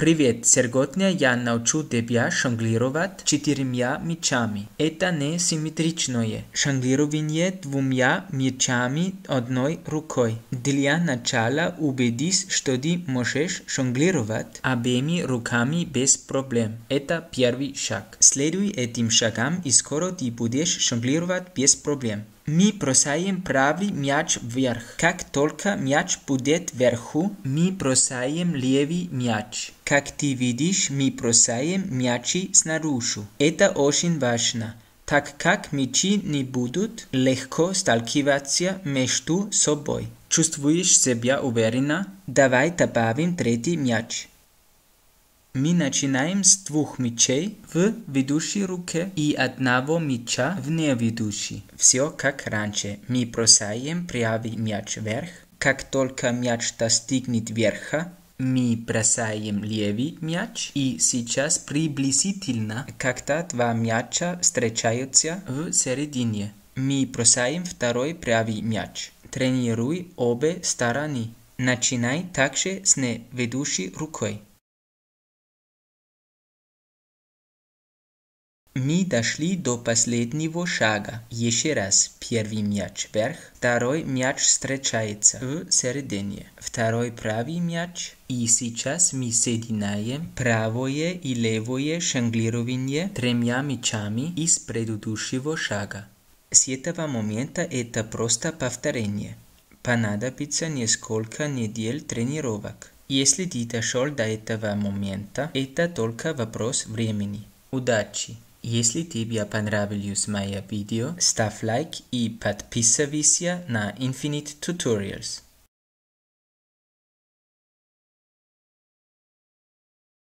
Привет, серготня ја научу тебя шонглируват четиримја мечами. Это не симетрично е. Шонглирување двумја мичами одној рукој. Дилја начала убедись, што ди можеш шонглируват обеми руками без проблем. Это први шаг. Следуй етим шагам и скоро ти будеш шанглироват без проблем. мы бросаем правый мяч вверх. Как только мяч будет вверху, мы бросаем левый мяч. Как ты видишь, мы бросаем мячи снаружи. Это очень важно так как мячи не будут легко сталкиваться между собой. Чувствуешь себя уверенно? Давай добавим третий мяч. Мы начинаем с двух мечей в ведущей руке и одного мяча в неведущей. Все как раньше. Мы бросаем правый мяч вверх. Как только мяч достигнет верха, мы бросаем левый мяч, и сейчас приблизительно, когда два мяча встречаются в середине, мы бросаем второй правый мяч. Тренируй обе стороны. Начинай также с неведущей рукой. Мы дошли до последнего шага. Еще раз. Первый мяч вверх. Второй мяч встречается в середине. Второй правый мяч. И сейчас мы соединяем правое и левое шанглирование тремя мячами из предыдущего шага. С этого момента это просто повторение. Понадобится несколько недель тренировок. Если ты дошел до этого момента, это только вопрос времени. Удачи! Если тебе понравилось мое видео, ставь лайк и подписывайся на Infinite Tutorials.